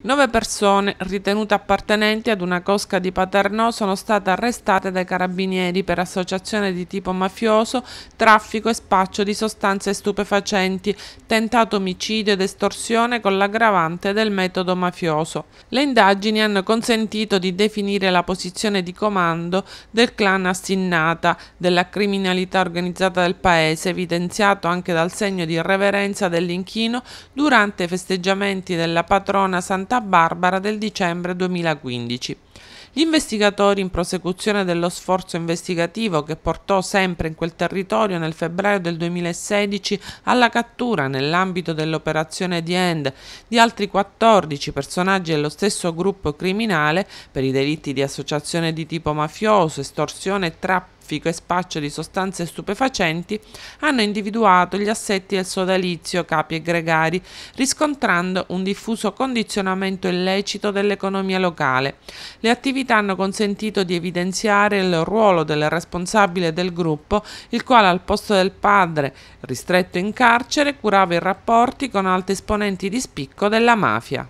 Nove persone ritenute appartenenti ad una cosca di Paternò sono state arrestate dai carabinieri per associazione di tipo mafioso, traffico e spaccio di sostanze stupefacenti, tentato omicidio ed estorsione con l'aggravante del metodo mafioso. Le indagini hanno consentito di definire la posizione di comando del clan assinnata della criminalità organizzata del paese, evidenziato anche dal segno di irreverenza dell'inchino durante i festeggiamenti della patrona Santa Santa Barbara del dicembre 2015. Gli investigatori, in prosecuzione dello sforzo investigativo che portò sempre in quel territorio nel febbraio del 2016 alla cattura, nell'ambito dell'operazione The End, di altri 14 personaggi dello stesso gruppo criminale per i delitti di associazione di tipo mafioso, estorsione e trappola traffico e spaccio di sostanze stupefacenti hanno individuato gli assetti del sodalizio, capi e gregari, riscontrando un diffuso condizionamento illecito dell'economia locale. Le attività hanno consentito di evidenziare il ruolo del responsabile del gruppo, il quale al posto del padre, ristretto in carcere, curava i rapporti con altri esponenti di spicco della mafia.